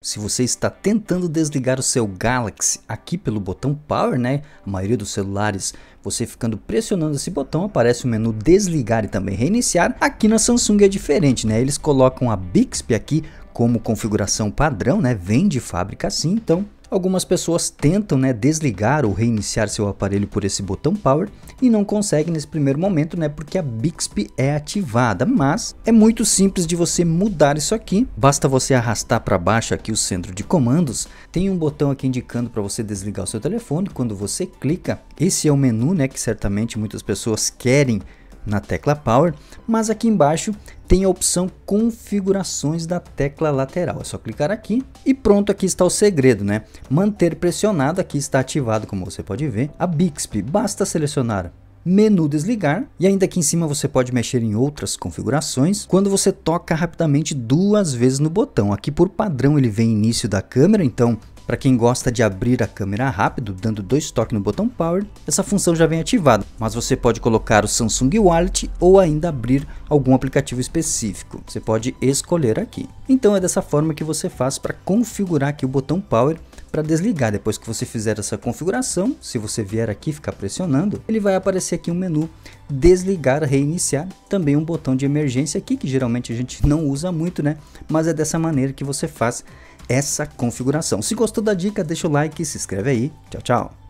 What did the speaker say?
Se você está tentando desligar o seu Galaxy aqui pelo botão Power, né? A maioria dos celulares, você ficando pressionando esse botão, aparece o menu desligar e também reiniciar. Aqui na Samsung é diferente, né? Eles colocam a Bixby aqui como configuração padrão, né? Vem de fábrica assim, então Algumas pessoas tentam né, desligar ou reiniciar seu aparelho por esse botão power e não conseguem nesse primeiro momento, né, porque a Bixby é ativada, mas é muito simples de você mudar isso aqui. Basta você arrastar para baixo aqui o centro de comandos, tem um botão aqui indicando para você desligar o seu telefone, quando você clica, esse é o menu né, que certamente muitas pessoas querem na tecla Power, mas aqui embaixo tem a opção configurações da tecla lateral. É só clicar aqui e pronto, aqui está o segredo, né? Manter pressionado, aqui está ativado, como você pode ver, a Bixby. Basta selecionar menu desligar e ainda aqui em cima você pode mexer em outras configurações quando você toca rapidamente duas vezes no botão aqui por padrão ele vem início da câmera então para quem gosta de abrir a câmera rápido, dando dois toques no botão Power, essa função já vem ativada, mas você pode colocar o Samsung Wallet ou ainda abrir algum aplicativo específico. Você pode escolher aqui. Então é dessa forma que você faz para configurar aqui o botão Power para desligar. Depois que você fizer essa configuração, se você vier aqui ficar pressionando, ele vai aparecer aqui um menu desligar, reiniciar, também um botão de emergência aqui que geralmente a gente não usa muito, né? Mas é dessa maneira que você faz essa configuração. Se gostou da dica, deixa o like, se inscreve aí. Tchau, tchau.